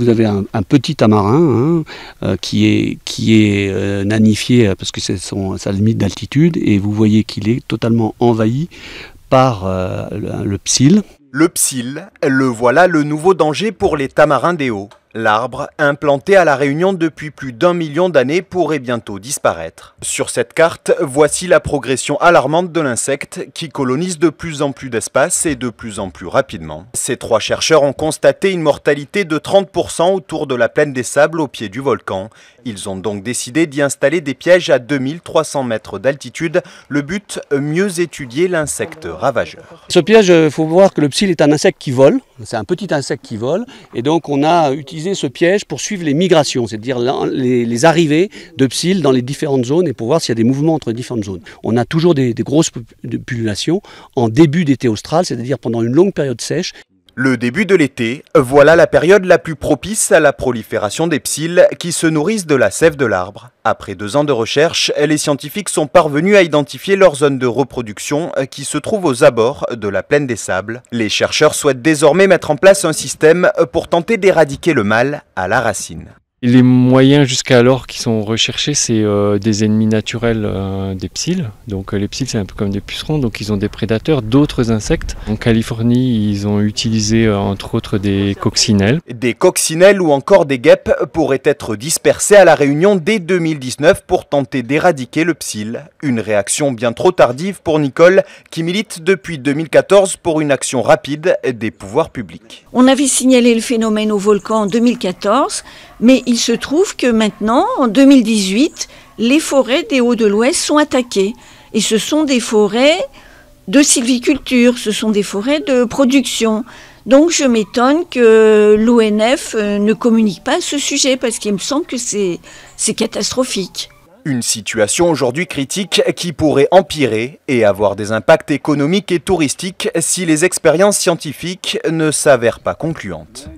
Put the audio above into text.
Vous avez un, petit tamarin hein, euh, qui est, qui est euh, nanifié euh, parce que c'est sa limite d'altitude et vous voyez qu'il est totalement envahi par le, le Le PSIL, le voilà le nouveau danger pour les tamarins des hauts. L'arbre, implanté à La Réunion depuis plus d'un million d'années, pourrait bientôt disparaître. Sur cette carte, voici la progression alarmante de l'insecte qui colonise de plus en plus d'espace et de plus en plus rapidement. Ces trois chercheurs ont constaté une mortalité de 30% autour de la plaine des sables au pied du volcan. Ils ont donc décidé d'y installer des pièges à 2300 mètres d'altitude. Le but, mieux étudier l'insecte ravageur. Ce piège, il euh, faut voir que le psil est un insecte qui vole c'est un petit insecte qui vole. Et donc on a utilisé ce piège pour suivre les migrations, c'est-à-dire les, arrivées de psylles dans les différentes zones et pour voir s'il y a des mouvements entre les différentes zones. On a toujours des, des grosses populations en début d'été austral, c'est-à-dire pendant une longue période sèche. Le début de l'été, voilà la période la plus propice à la prolifération des psylles qui se nourrissent de la sève de l'arbre. Après deux ans de recherche, les scientifiques sont parvenus à identifier leur zone de reproduction qui se trouve aux abords de la plaine des sables. Les chercheurs souhaitent désormais mettre en place un système pour tenter d'éradiquer le mal à la racine. Les moyens jusqu'alors qui sont recherchés, c'est euh, des ennemis naturels euh, des psylles. Donc euh, les psylles, c'est un peu comme des pucerons, donc ils ont des prédateurs, d'autres insectes. En Californie, ils ont utilisé entre autres des coccinelles. Des coccinelles ou encore des guêpes pourraient être dispersées à la Réunion dès 2019 pour tenter d'éradiquer le psylle. Une réaction bien trop tardive pour Nicole, qui milite depuis 2014 pour une action rapide des pouvoirs publics. On avait signalé le phénomène au volcan en 2014, mais il se trouve que maintenant, en 2018, les forêts des Hauts de l'Ouest sont attaquées. Et ce sont des forêts de sylviculture, ce sont des forêts de production. Donc je m'étonne que l'ONF euh, ne communique pas à ce sujet parce qu'il me semble que c'est catastrophique. Une situation aujourd'hui critique qui pourrait empirer et avoir des impacts économiques et touristiques si les expériences scientifiques ne s'avèrent pas concluantes.